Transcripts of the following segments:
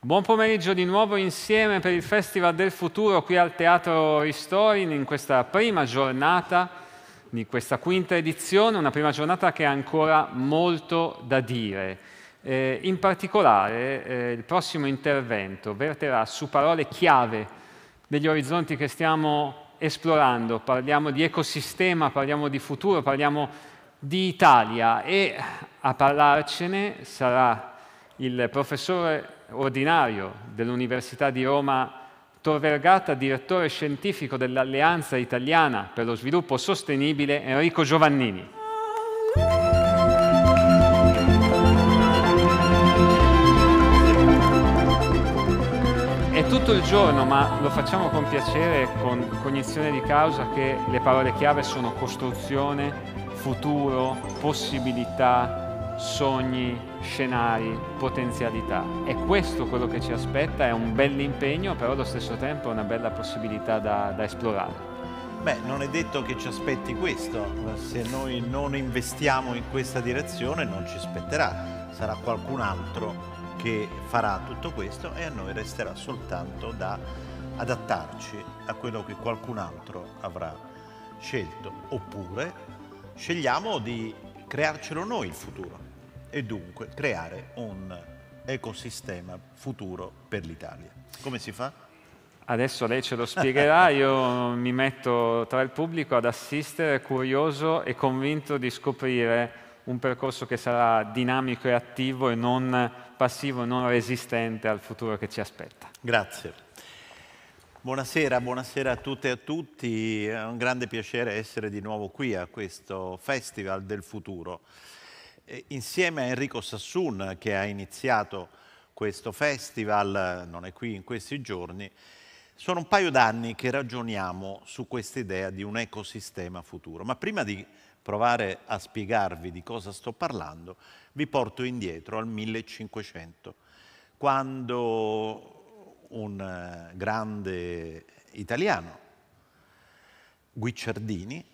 Buon pomeriggio di nuovo insieme per il Festival del Futuro qui al Teatro Ristorin in questa prima giornata di questa quinta edizione, una prima giornata che ha ancora molto da dire. Eh, in particolare eh, il prossimo intervento verterà su parole chiave degli orizzonti che stiamo esplorando, parliamo di ecosistema, parliamo di futuro, parliamo di Italia e a parlarcene sarà il professore ordinario dell'Università di Roma Tor Vergata, direttore scientifico dell'Alleanza Italiana per lo Sviluppo Sostenibile, Enrico Giovannini. È tutto il giorno, ma lo facciamo con piacere, e con cognizione di causa, che le parole chiave sono costruzione, futuro, possibilità, sogni, scenari, potenzialità. È questo quello che ci aspetta, è un bell'impegno, però allo stesso tempo è una bella possibilità da, da esplorare. Beh, non è detto che ci aspetti questo, se noi non investiamo in questa direzione non ci aspetterà, sarà qualcun altro che farà tutto questo e a noi resterà soltanto da adattarci a quello che qualcun altro avrà scelto, oppure scegliamo di crearcelo noi il futuro e dunque creare un ecosistema futuro per l'Italia. Come si fa? Adesso lei ce lo spiegherà, io mi metto tra il pubblico ad assistere curioso e convinto di scoprire un percorso che sarà dinamico e attivo e non passivo e non resistente al futuro che ci aspetta. Grazie. Buonasera, buonasera a tutte e a tutti, è un grande piacere essere di nuovo qui a questo Festival del Futuro insieme a Enrico Sassun che ha iniziato questo festival, non è qui in questi giorni, sono un paio d'anni che ragioniamo su questa idea di un ecosistema futuro, ma prima di provare a spiegarvi di cosa sto parlando, vi porto indietro al 1500, quando un eh, grande italiano, Guicciardini,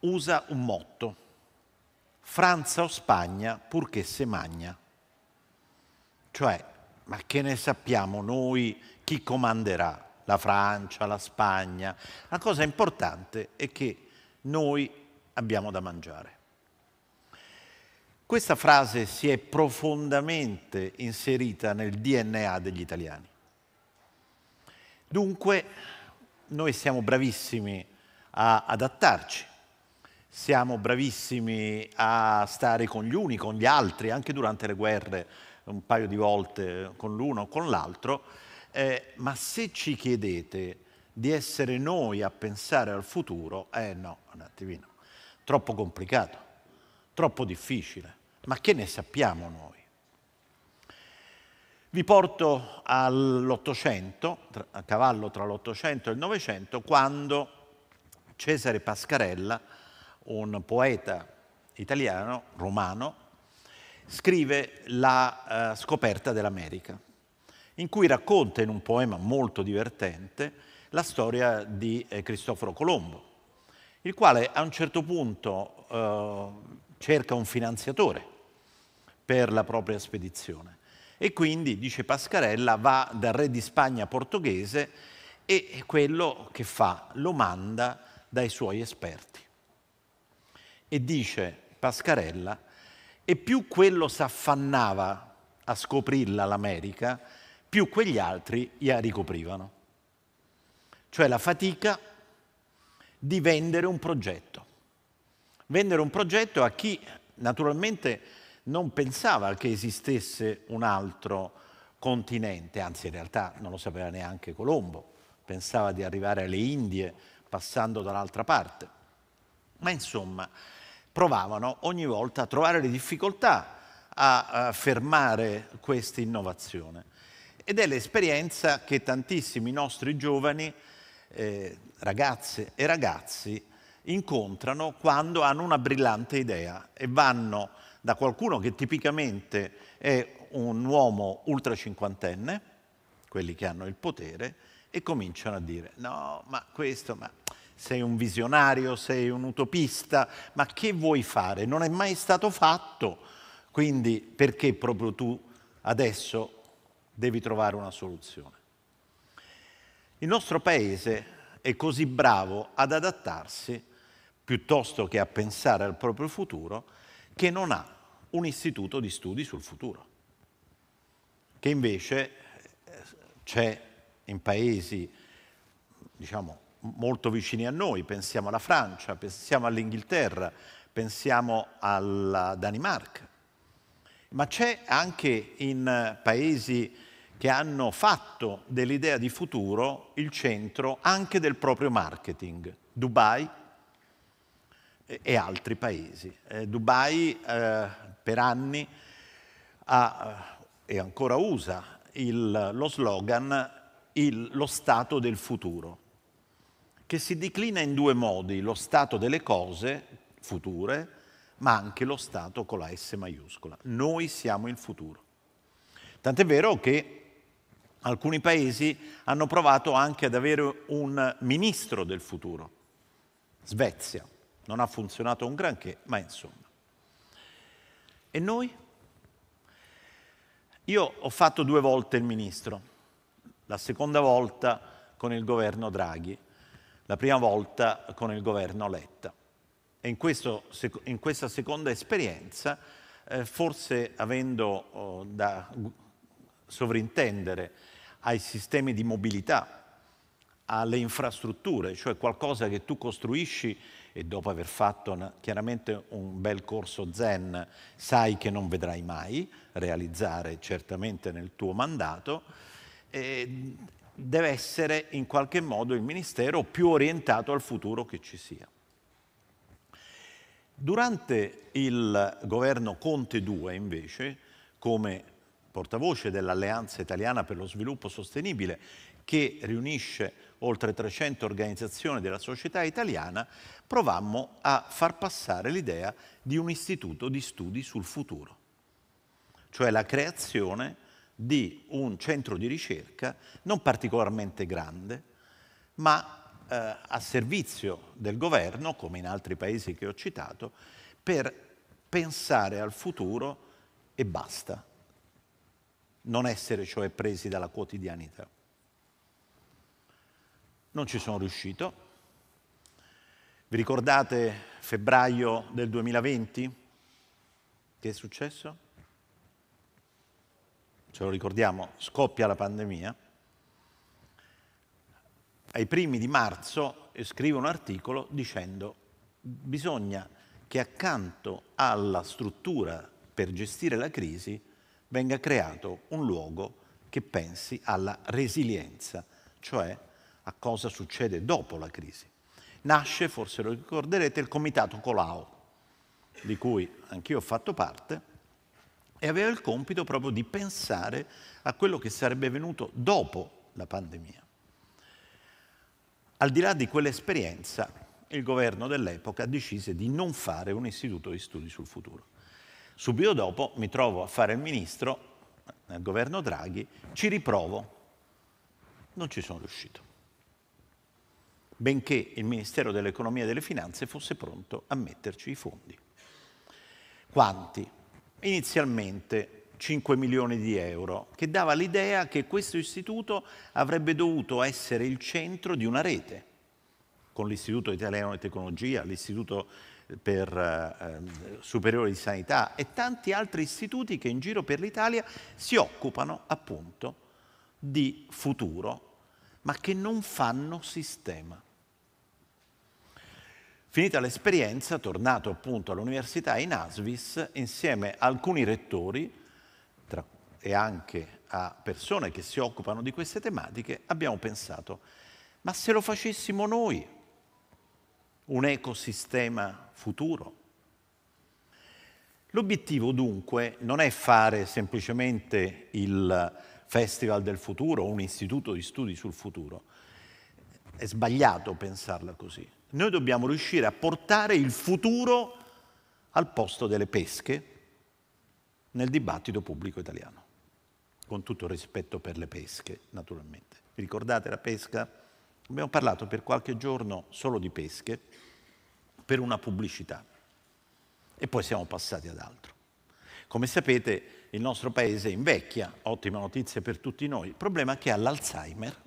usa un motto Francia o Spagna purché se magna. Cioè, ma che ne sappiamo noi chi comanderà? La Francia, la Spagna? La cosa importante è che noi abbiamo da mangiare. Questa frase si è profondamente inserita nel DNA degli italiani. Dunque, noi siamo bravissimi a adattarci siamo bravissimi a stare con gli uni, con gli altri, anche durante le guerre, un paio di volte con l'uno o con l'altro, eh, ma se ci chiedete di essere noi a pensare al futuro, eh no, un attimino, troppo complicato, troppo difficile, ma che ne sappiamo noi? Vi porto all'Ottocento, a cavallo tra l'Ottocento e il Novecento, quando Cesare Pascarella un poeta italiano, romano, scrive La eh, scoperta dell'America, in cui racconta in un poema molto divertente la storia di eh, Cristoforo Colombo, il quale a un certo punto eh, cerca un finanziatore per la propria spedizione e quindi, dice Pascarella, va dal re di Spagna portoghese e quello che fa lo manda dai suoi esperti. E dice Pascarella, e più quello s'affannava a scoprirla l'America, più quegli altri la ricoprivano. Cioè la fatica di vendere un progetto. Vendere un progetto a chi naturalmente non pensava che esistesse un altro continente, anzi in realtà non lo sapeva neanche Colombo, pensava di arrivare alle Indie passando dall'altra parte. Ma insomma, provavano ogni volta a trovare le difficoltà a, a fermare questa innovazione. Ed è l'esperienza che tantissimi nostri giovani, eh, ragazze e ragazzi, incontrano quando hanno una brillante idea e vanno da qualcuno che tipicamente è un uomo ultra cinquantenne, quelli che hanno il potere, e cominciano a dire no, ma questo, ma sei un visionario, sei un utopista, ma che vuoi fare? Non è mai stato fatto, quindi perché proprio tu adesso devi trovare una soluzione? Il nostro paese è così bravo ad adattarsi piuttosto che a pensare al proprio futuro che non ha un istituto di studi sul futuro, che invece eh, c'è in paesi diciamo molto vicini a noi, pensiamo alla Francia, pensiamo all'Inghilterra, pensiamo alla Danimarca, ma c'è anche in eh, paesi che hanno fatto dell'idea di futuro il centro anche del proprio marketing, Dubai e altri paesi. Eh, Dubai eh, per anni ha, eh, e ancora usa il, lo slogan il, lo Stato del futuro che si declina in due modi, lo stato delle cose future, ma anche lo stato con la S maiuscola. Noi siamo il futuro. Tant'è vero che alcuni paesi hanno provato anche ad avere un ministro del futuro. Svezia, non ha funzionato un granché, ma insomma. E noi? Io ho fatto due volte il ministro, la seconda volta con il governo Draghi la prima volta con il governo Letta. E in, questo, in questa seconda esperienza, eh, forse avendo oh, da sovrintendere ai sistemi di mobilità, alle infrastrutture, cioè qualcosa che tu costruisci e dopo aver fatto una, chiaramente un bel corso zen sai che non vedrai mai realizzare certamente nel tuo mandato, e, deve essere in qualche modo il Ministero più orientato al futuro che ci sia. Durante il governo Conte II, invece, come portavoce dell'Alleanza Italiana per lo Sviluppo Sostenibile, che riunisce oltre 300 organizzazioni della società italiana, provammo a far passare l'idea di un istituto di studi sul futuro, cioè la creazione di un centro di ricerca non particolarmente grande, ma eh, a servizio del governo, come in altri paesi che ho citato, per pensare al futuro e basta, non essere cioè presi dalla quotidianità. Non ci sono riuscito. Vi ricordate febbraio del 2020? Che è successo? ce lo ricordiamo, scoppia la pandemia, ai primi di marzo scrive un articolo dicendo bisogna che accanto alla struttura per gestire la crisi venga creato un luogo che pensi alla resilienza, cioè a cosa succede dopo la crisi. Nasce, forse lo ricorderete, il Comitato Colau, di cui anch'io ho fatto parte, e aveva il compito proprio di pensare a quello che sarebbe venuto dopo la pandemia. Al di là di quell'esperienza, il governo dell'epoca decise di non fare un istituto di studi sul futuro. Subito dopo mi trovo a fare il ministro nel governo Draghi, ci riprovo, non ci sono riuscito benché il Ministero dell'Economia e delle Finanze fosse pronto a metterci i fondi. Quanti? inizialmente 5 milioni di euro, che dava l'idea che questo istituto avrebbe dovuto essere il centro di una rete, con l'Istituto Italiano di Tecnologia, l'Istituto eh, per, eh, eh, Superiore di Sanità e tanti altri istituti che in giro per l'Italia si occupano appunto di futuro, ma che non fanno sistema. Finita l'esperienza, tornato appunto all'università in Asvis, insieme a alcuni rettori tra, e anche a persone che si occupano di queste tematiche, abbiamo pensato, ma se lo facessimo noi, un ecosistema futuro? L'obiettivo dunque non è fare semplicemente il Festival del Futuro, un istituto di studi sul futuro. È sbagliato pensarla così noi dobbiamo riuscire a portare il futuro al posto delle pesche nel dibattito pubblico italiano, con tutto il rispetto per le pesche, naturalmente. Vi ricordate la pesca? Abbiamo parlato per qualche giorno solo di pesche, per una pubblicità, e poi siamo passati ad altro. Come sapete, il nostro paese invecchia, ottima notizia per tutti noi. Il problema è che ha l'Alzheimer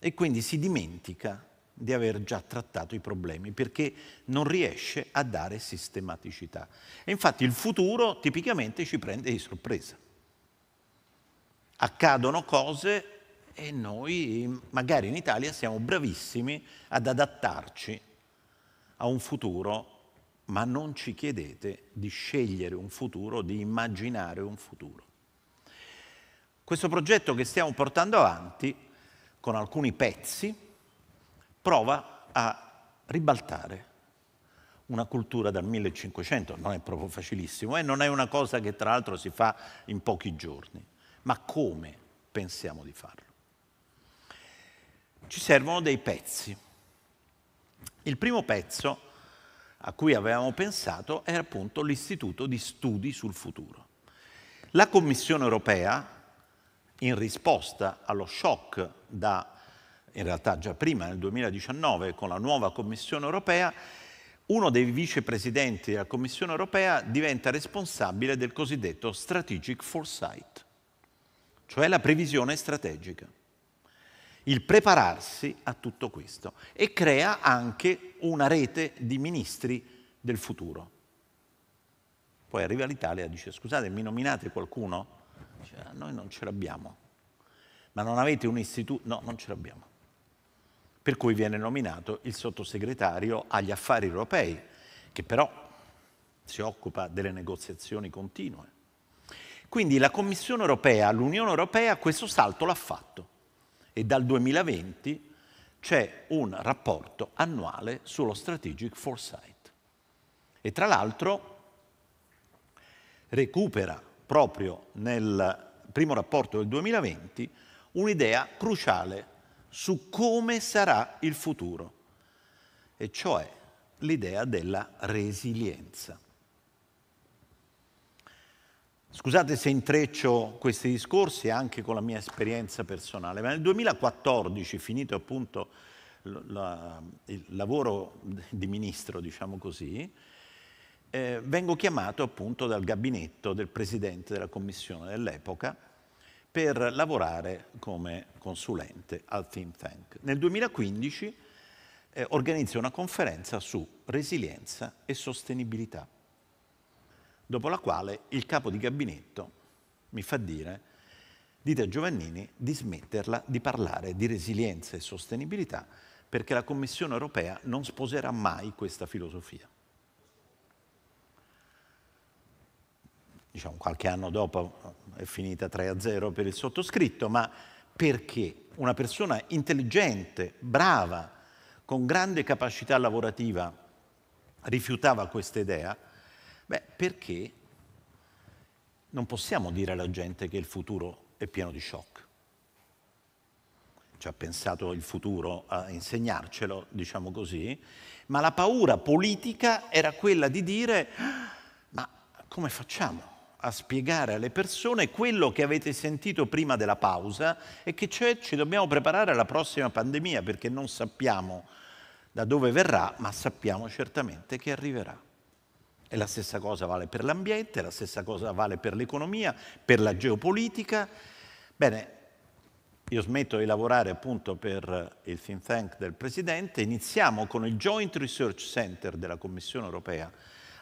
e quindi si dimentica di aver già trattato i problemi perché non riesce a dare sistematicità. E infatti il futuro tipicamente ci prende di sorpresa. Accadono cose e noi magari in Italia siamo bravissimi ad adattarci a un futuro, ma non ci chiedete di scegliere un futuro, di immaginare un futuro. Questo progetto che stiamo portando avanti con alcuni pezzi, prova a ribaltare una cultura dal 1500, non è proprio facilissimo e non è una cosa che tra l'altro si fa in pochi giorni, ma come pensiamo di farlo? Ci servono dei pezzi. Il primo pezzo a cui avevamo pensato era appunto l'Istituto di Studi sul Futuro. La Commissione europea, in risposta allo shock da in realtà già prima, nel 2019, con la nuova Commissione europea, uno dei vicepresidenti della Commissione europea diventa responsabile del cosiddetto strategic foresight, cioè la previsione strategica, il prepararsi a tutto questo e crea anche una rete di ministri del futuro. Poi arriva l'Italia e dice scusate mi nominate qualcuno? Dice, ah, noi non ce l'abbiamo, ma non avete un istituto? No, non ce l'abbiamo per cui viene nominato il sottosegretario agli affari europei, che però si occupa delle negoziazioni continue. Quindi la Commissione europea, l'Unione europea, questo salto l'ha fatto e dal 2020 c'è un rapporto annuale sullo Strategic Foresight e tra l'altro recupera proprio nel primo rapporto del 2020 un'idea cruciale su come sarà il futuro, e cioè l'idea della resilienza. Scusate se intreccio questi discorsi anche con la mia esperienza personale, ma nel 2014, finito appunto la, il lavoro di ministro, diciamo così, eh, vengo chiamato appunto dal gabinetto del presidente della commissione dell'epoca per lavorare come consulente al Think Tank. Nel 2015 eh, organizza una conferenza su resilienza e sostenibilità, dopo la quale il capo di gabinetto mi fa dire dite a Giovannini di smetterla di parlare di resilienza e sostenibilità perché la Commissione europea non sposerà mai questa filosofia. Diciamo qualche anno dopo è finita 3-0 per il sottoscritto, ma perché una persona intelligente, brava, con grande capacità lavorativa rifiutava questa idea? Beh, perché non possiamo dire alla gente che il futuro è pieno di shock. Ci ha pensato il futuro a insegnarcelo, diciamo così, ma la paura politica era quella di dire ah, ma come facciamo? a spiegare alle persone quello che avete sentito prima della pausa e che cioè ci dobbiamo preparare alla prossima pandemia perché non sappiamo da dove verrà, ma sappiamo certamente che arriverà. E la stessa cosa vale per l'ambiente, la stessa cosa vale per l'economia, per la geopolitica. Bene, io smetto di lavorare appunto per il think tank del Presidente, iniziamo con il Joint Research Center della Commissione europea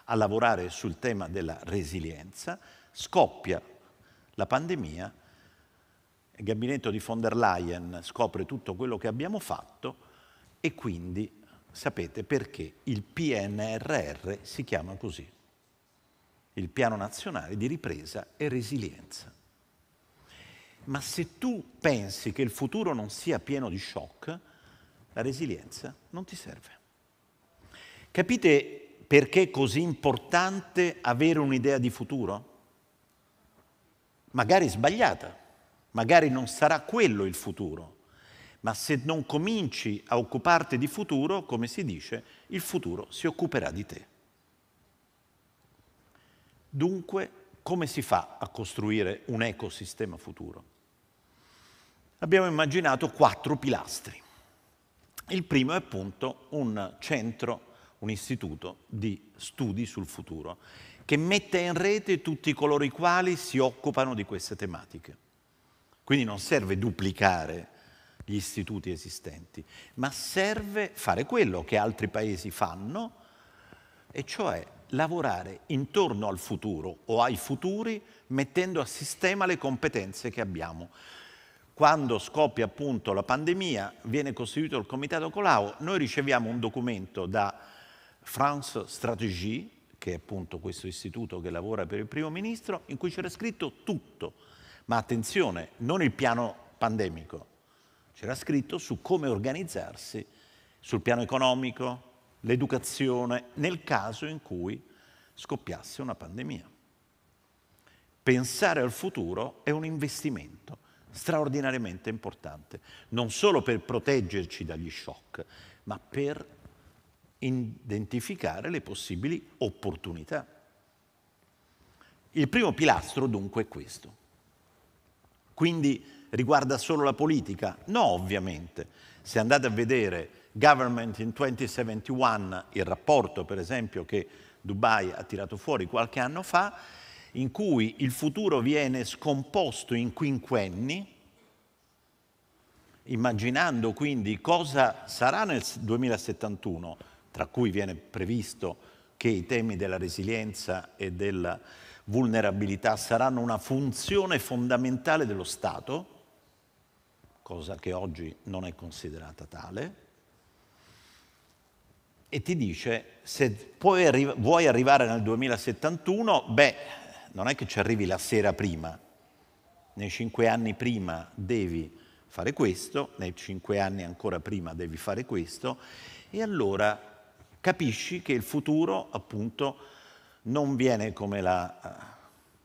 a lavorare sul tema della resilienza, scoppia la pandemia, il gabinetto di von der Leyen scopre tutto quello che abbiamo fatto e quindi sapete perché il PNRR si chiama così, il Piano Nazionale di Ripresa e Resilienza. Ma se tu pensi che il futuro non sia pieno di shock, la resilienza non ti serve. Capite perché è così importante avere un'idea di futuro? Magari sbagliata, magari non sarà quello il futuro, ma se non cominci a occuparti di futuro, come si dice, il futuro si occuperà di te. Dunque, come si fa a costruire un ecosistema futuro? Abbiamo immaginato quattro pilastri. Il primo è appunto un centro di un istituto di studi sul futuro che mette in rete tutti coloro i quali si occupano di queste tematiche. Quindi non serve duplicare gli istituti esistenti, ma serve fare quello che altri paesi fanno, e cioè lavorare intorno al futuro o ai futuri mettendo a sistema le competenze che abbiamo. Quando scoppia appunto la pandemia, viene costituito il Comitato Colau, noi riceviamo un documento da France Stratégie, che è appunto questo istituto che lavora per il primo ministro, in cui c'era scritto tutto, ma attenzione, non il piano pandemico, c'era scritto su come organizzarsi sul piano economico, l'educazione, nel caso in cui scoppiasse una pandemia. Pensare al futuro è un investimento straordinariamente importante, non solo per proteggerci dagli shock, ma per identificare le possibili opportunità. Il primo pilastro dunque è questo. Quindi riguarda solo la politica? No, ovviamente. Se andate a vedere Government in 2071, il rapporto per esempio che Dubai ha tirato fuori qualche anno fa, in cui il futuro viene scomposto in quinquenni, immaginando quindi cosa sarà nel 2071 tra cui viene previsto che i temi della resilienza e della vulnerabilità saranno una funzione fondamentale dello Stato, cosa che oggi non è considerata tale, e ti dice se puoi arri- vuoi arrivare nel 2071, beh, non è che ci arrivi la sera prima, nei cinque anni prima devi fare questo, nei cinque anni ancora prima devi fare questo, e allora capisci che il futuro appunto non viene come la eh,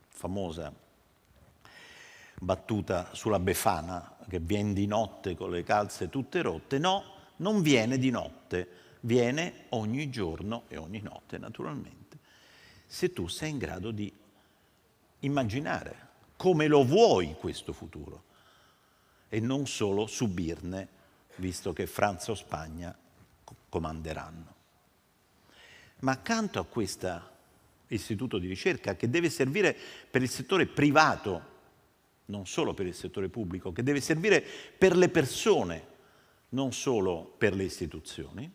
famosa battuta sulla Befana che viene di notte con le calze tutte rotte, no, non viene di notte, viene ogni giorno e ogni notte naturalmente, se tu sei in grado di immaginare come lo vuoi questo futuro e non solo subirne, visto che Francia o Spagna comanderanno. Ma accanto a questo istituto di ricerca che deve servire per il settore privato, non solo per il settore pubblico, che deve servire per le persone, non solo per le istituzioni,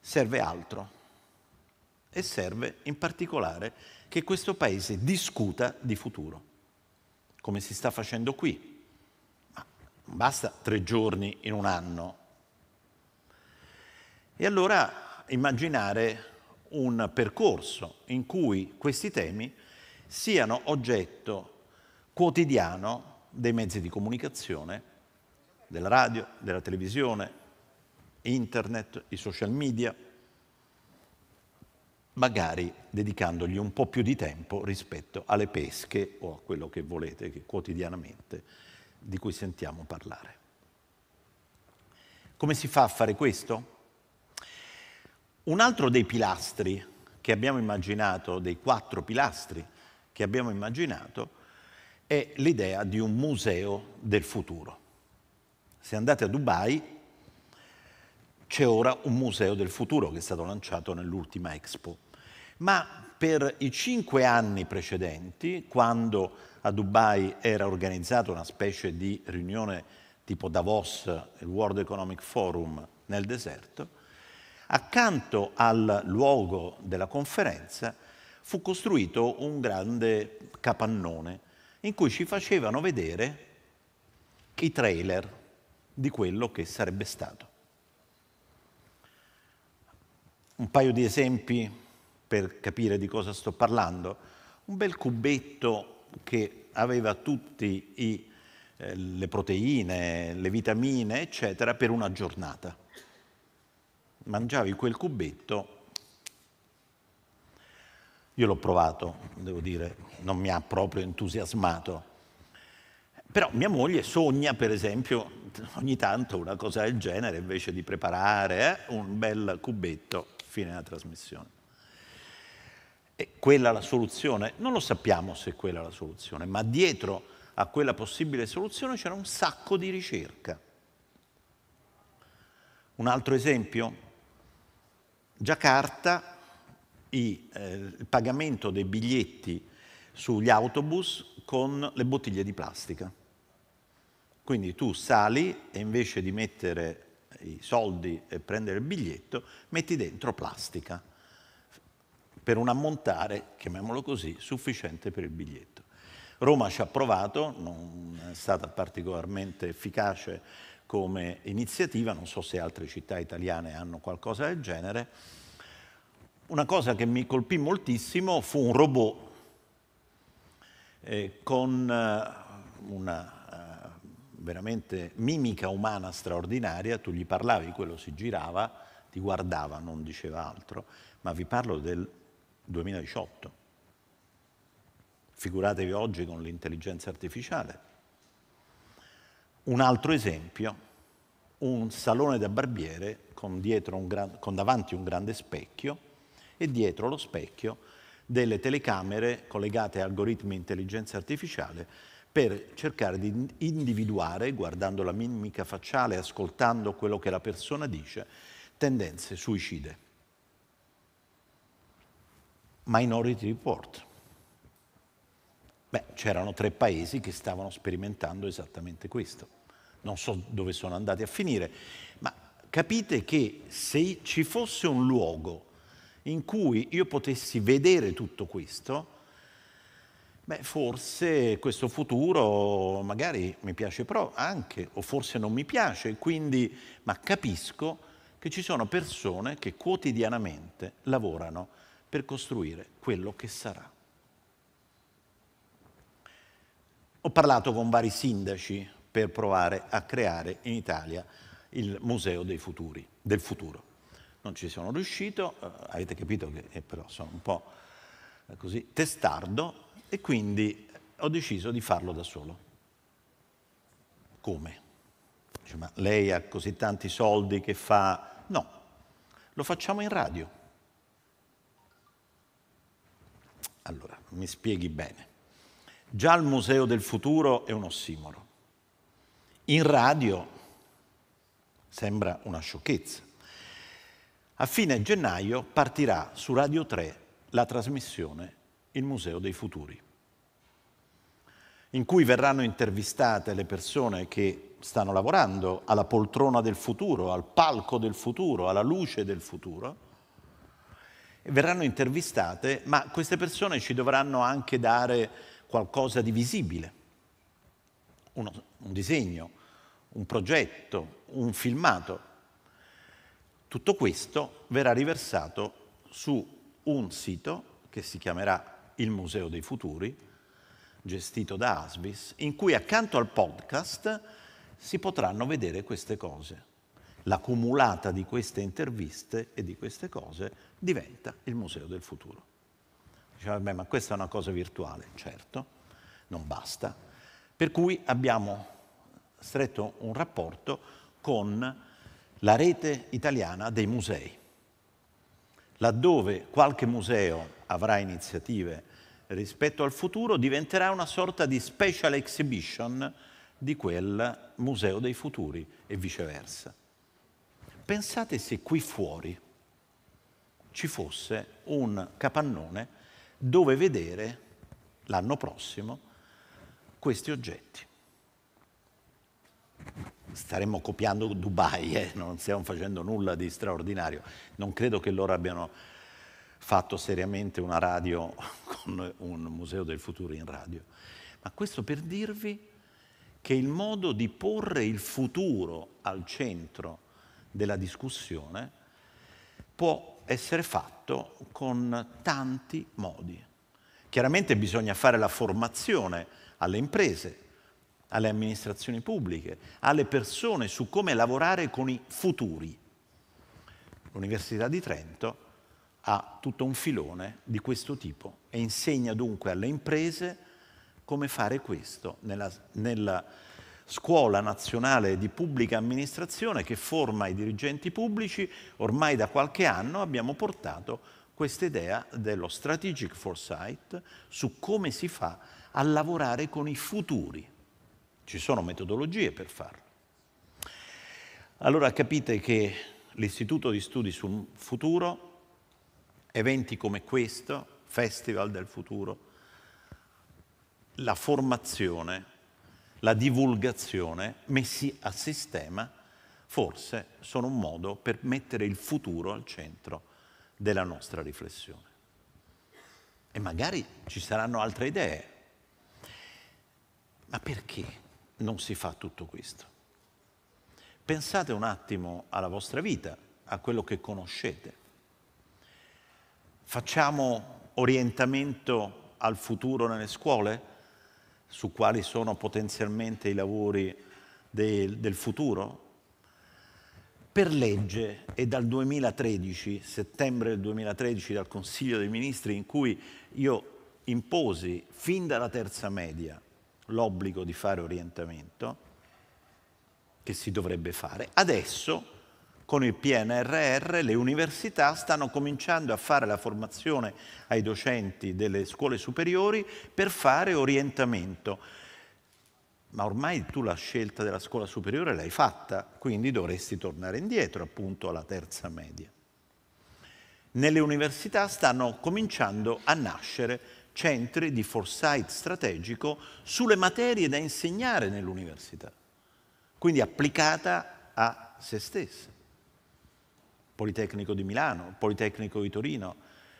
serve altro. E serve in particolare che questo Paese discuta di futuro, come si sta facendo qui. Ma basta tre giorni in un anno. E allora immaginare un percorso in cui questi temi siano oggetto quotidiano dei mezzi di comunicazione, della radio, della televisione, internet, i social media, magari dedicandogli un po' più di tempo rispetto alle pesche o a quello che volete che quotidianamente di cui sentiamo parlare. Come si fa a fare questo? Un altro dei pilastri che abbiamo immaginato, dei quattro pilastri che abbiamo immaginato, è l'idea di un museo del futuro. Se andate a Dubai c'è ora un museo del futuro che è stato lanciato nell'ultima Expo, ma per i cinque anni precedenti, quando a Dubai era organizzata una specie di riunione tipo Davos, il World Economic Forum nel deserto, Accanto al luogo della conferenza fu costruito un grande capannone in cui ci facevano vedere i trailer di quello che sarebbe stato. Un paio di esempi per capire di cosa sto parlando. Un bel cubetto che aveva tutte eh, le proteine, le vitamine, eccetera, per una giornata mangiavi quel cubetto, io l'ho provato, devo dire, non mi ha proprio entusiasmato. Però mia moglie sogna, per esempio, ogni tanto una cosa del genere, invece di preparare eh, un bel cubetto, fine della trasmissione. E quella la soluzione? Non lo sappiamo se è quella la soluzione, ma dietro a quella possibile soluzione c'era un sacco di ricerca. Un altro esempio? Giacarta i, eh, il pagamento dei biglietti sugli autobus con le bottiglie di plastica. Quindi tu sali e invece di mettere i soldi e prendere il biglietto, metti dentro plastica per un ammontare, chiamiamolo così, sufficiente per il biglietto. Roma ci ha provato, non è stata particolarmente efficace come iniziativa, non so se altre città italiane hanno qualcosa del genere. Una cosa che mi colpì moltissimo fu un robot eh, con eh, una eh, veramente mimica umana straordinaria, tu gli parlavi, quello si girava, ti guardava, non diceva altro, ma vi parlo del 2018. Figuratevi oggi con l'intelligenza artificiale un altro esempio, un salone da barbiere con, un gran, con davanti un grande specchio e dietro lo specchio delle telecamere collegate a algoritmi di intelligenza artificiale per cercare di individuare, guardando la mimica facciale, ascoltando quello che la persona dice, tendenze suicide. Minority Report. Beh, c'erano tre paesi che stavano sperimentando esattamente questo. Non so dove sono andati a finire, ma capite che se ci fosse un luogo in cui io potessi vedere tutto questo, beh, forse questo futuro magari mi piace però anche, o forse non mi piace, quindi, ma capisco che ci sono persone che quotidianamente lavorano per costruire quello che sarà. Ho parlato con vari sindaci per provare a creare in Italia il museo futuri, del futuro. Non ci sono riuscito, eh, avete capito che eh, però sono un po' eh, così testardo e quindi ho deciso di farlo da solo. Come? Dice, ma lei ha così tanti soldi che fa... No, lo facciamo in radio. Allora, mi spieghi bene. Già il museo del futuro è un ossimoro. In radio sembra una sciocchezza. A fine gennaio partirà su Radio 3 la trasmissione Il Museo dei Futuri, in cui verranno intervistate le persone che stanno lavorando alla poltrona del futuro, al palco del futuro, alla luce del futuro. verranno intervistate, ma queste persone ci dovranno anche dare qualcosa di visibile, Uno, un disegno, un progetto, un filmato. Tutto questo verrà riversato su un sito che si chiamerà il Museo dei Futuri, gestito da Asbis, in cui accanto al podcast si potranno vedere queste cose. La cumulata di queste interviste e di queste cose diventa il Museo del Futuro. Diceva, beh, ma questa è una cosa virtuale, certo, non basta. Per cui abbiamo stretto un rapporto con la rete italiana dei musei. Laddove qualche museo avrà iniziative rispetto al futuro, diventerà una sorta di special exhibition di quel museo dei futuri e viceversa. Pensate se qui fuori ci fosse un capannone dove vedere l'anno prossimo questi oggetti. Staremmo copiando Dubai, eh? non stiamo facendo nulla di straordinario. Non credo che loro abbiano fatto seriamente una radio con un museo del futuro in radio. Ma questo per dirvi che il modo di porre il futuro al centro della discussione può essere fatto con tanti modi. Chiaramente bisogna fare la formazione alle imprese, alle amministrazioni pubbliche, alle persone su come lavorare con i futuri. L'Università di Trento ha tutto un filone di questo tipo e insegna dunque alle imprese come fare questo nella, nella scuola nazionale di pubblica amministrazione che forma i dirigenti pubblici, ormai da qualche anno abbiamo portato questa idea dello strategic foresight su come si fa a lavorare con i futuri. Ci sono metodologie per farlo. Allora capite che l'Istituto di Studi sul Futuro, eventi come questo, Festival del Futuro, la formazione la divulgazione messi a sistema forse sono un modo per mettere il futuro al centro della nostra riflessione. E magari ci saranno altre idee. Ma perché non si fa tutto questo? Pensate un attimo alla vostra vita, a quello che conoscete. Facciamo orientamento al futuro nelle scuole? su quali sono potenzialmente i lavori del, del futuro? Per legge e dal 2013, settembre del 2013, dal Consiglio dei Ministri in cui io imposi fin dalla terza media l'obbligo di fare orientamento, che si dovrebbe fare, adesso con il PNRR le università stanno cominciando a fare la formazione ai docenti delle scuole superiori per fare orientamento. Ma ormai tu la scelta della scuola superiore l'hai fatta, quindi dovresti tornare indietro appunto alla terza media. Nelle università stanno cominciando a nascere centri di foresight strategico sulle materie da insegnare nell'università, quindi applicata a se stessa. Politecnico di Milano, Politecnico di Torino,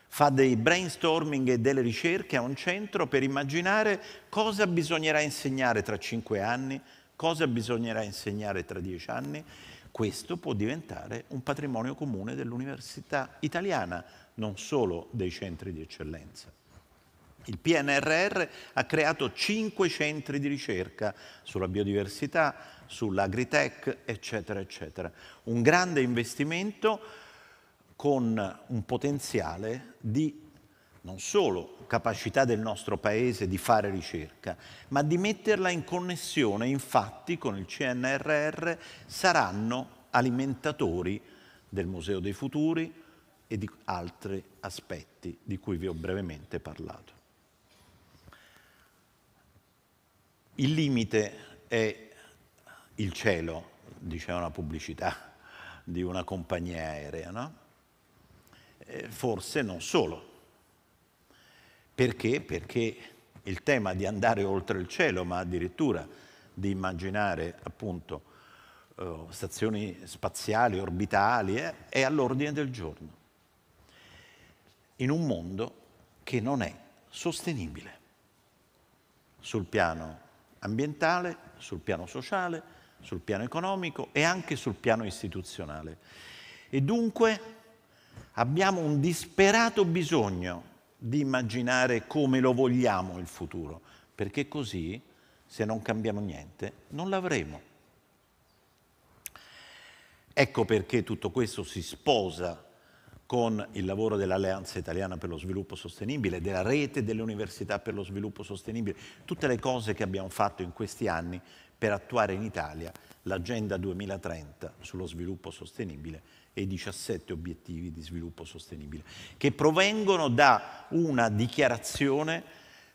fa dei brainstorming e delle ricerche a un centro per immaginare cosa bisognerà insegnare tra cinque anni, cosa bisognerà insegnare tra dieci anni. Questo può diventare un patrimonio comune dell'università italiana, non solo dei centri di eccellenza. Il PNRR ha creato cinque centri di ricerca sulla biodiversità, sull'agritech, eccetera, eccetera. Un grande investimento con un potenziale di non solo capacità del nostro Paese di fare ricerca, ma di metterla in connessione, infatti, con il CNRR saranno alimentatori del Museo dei Futuri e di altri aspetti di cui vi ho brevemente parlato. Il limite è il cielo, diceva una pubblicità di una compagnia aerea, no? Eh, forse non solo. Perché? Perché il tema di andare oltre il cielo, ma addirittura di immaginare appunto eh, stazioni spaziali, orbitali, eh, è all'ordine del giorno. In un mondo che non è sostenibile sul piano ambientale, sul piano sociale, sul piano economico e anche sul piano istituzionale. E dunque abbiamo un disperato bisogno di immaginare come lo vogliamo il futuro, perché così, se non cambiamo niente, non l'avremo. Ecco perché tutto questo si sposa con il lavoro dell'Alleanza Italiana per lo Sviluppo Sostenibile, della rete delle università per lo sviluppo sostenibile, tutte le cose che abbiamo fatto in questi anni per attuare in Italia l'Agenda 2030 sullo sviluppo sostenibile e i 17 obiettivi di sviluppo sostenibile, che provengono da una dichiarazione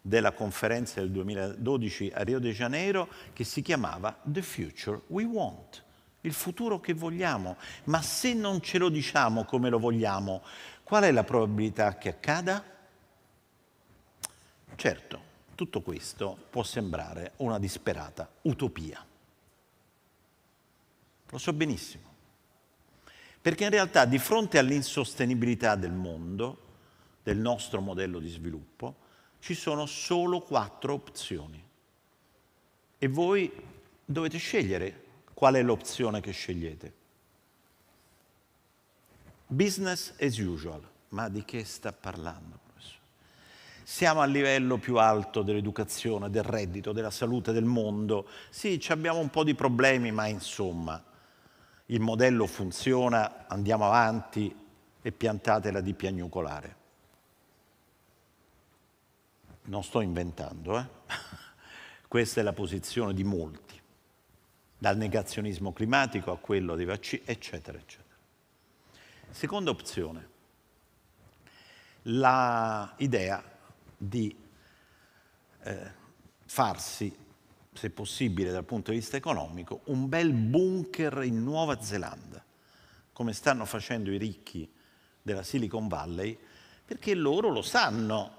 della conferenza del 2012 a Rio de Janeiro che si chiamava The Future We Want il futuro che vogliamo, ma se non ce lo diciamo come lo vogliamo, qual è la probabilità che accada? Certo, tutto questo può sembrare una disperata utopia. Lo so benissimo. Perché in realtà di fronte all'insostenibilità del mondo, del nostro modello di sviluppo, ci sono solo quattro opzioni. E voi dovete scegliere qual è l'opzione che scegliete. Business as usual, ma di che sta parlando? Siamo al livello più alto dell'educazione, del reddito, della salute del mondo. Sì, abbiamo un po' di problemi, ma insomma, il modello funziona, andiamo avanti e piantatela di piagnucolare. Non sto inventando, eh? questa è la posizione di molti dal negazionismo climatico a quello dei vaccini, eccetera, eccetera. Seconda opzione, l'idea di eh, farsi, se possibile dal punto di vista economico, un bel bunker in Nuova Zelanda, come stanno facendo i ricchi della Silicon Valley, perché loro lo sanno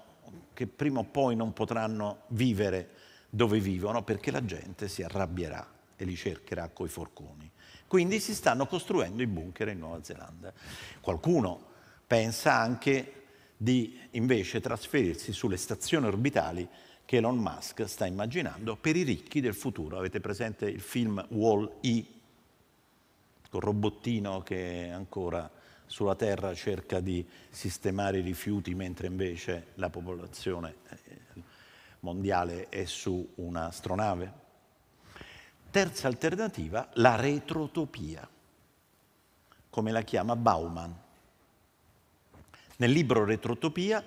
che prima o poi non potranno vivere dove vivono perché la gente si arrabbierà e li cercherà coi forconi. Quindi si stanno costruendo i bunker in Nuova Zelanda. Qualcuno pensa anche di invece trasferirsi sulle stazioni orbitali che Elon Musk sta immaginando per i ricchi del futuro. Avete presente il film Wall E, col robottino che ancora sulla Terra cerca di sistemare i rifiuti mentre invece la popolazione eh, mondiale è su un'astronave? Terza alternativa, la retrotopia, come la chiama Bauman. Nel libro Retrotopia,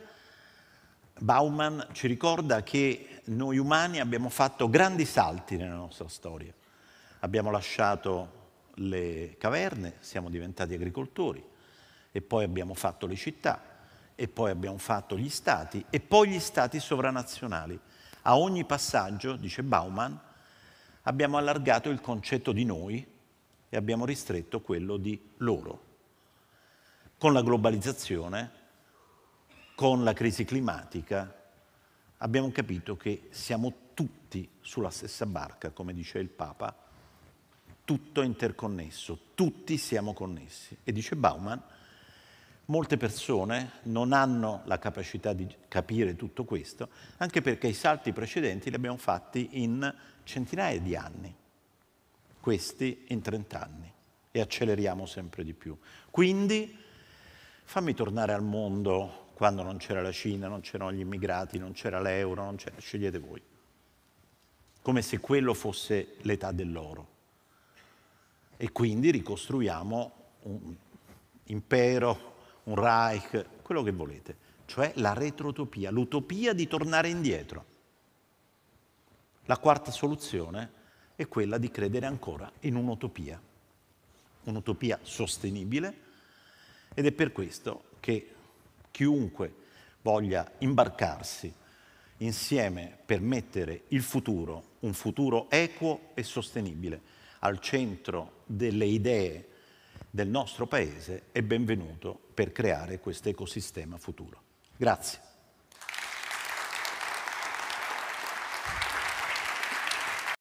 Bauman ci ricorda che noi umani abbiamo fatto grandi salti nella nostra storia. Abbiamo lasciato le caverne, siamo diventati agricoltori, e poi abbiamo fatto le città, e poi abbiamo fatto gli stati, e poi gli stati sovranazionali. A ogni passaggio, dice Bauman, abbiamo allargato il concetto di noi e abbiamo ristretto quello di loro. Con la globalizzazione, con la crisi climatica, abbiamo capito che siamo tutti sulla stessa barca, come dice il Papa, tutto interconnesso, tutti siamo connessi. E dice Bauman, Molte persone non hanno la capacità di capire tutto questo, anche perché i salti precedenti li abbiamo fatti in centinaia di anni, questi in 30 anni, e acceleriamo sempre di più. Quindi fammi tornare al mondo quando non c'era la Cina, non c'erano gli immigrati, non c'era l'euro, non c'era, scegliete voi. Come se quello fosse l'età dell'oro. E quindi ricostruiamo un impero, un Reich, quello che volete, cioè la retrotopia, l'utopia di tornare indietro. La quarta soluzione è quella di credere ancora in un'utopia, un'utopia sostenibile ed è per questo che chiunque voglia imbarcarsi insieme per mettere il futuro, un futuro equo e sostenibile, al centro delle idee del nostro Paese è benvenuto per creare questo ecosistema futuro. Grazie.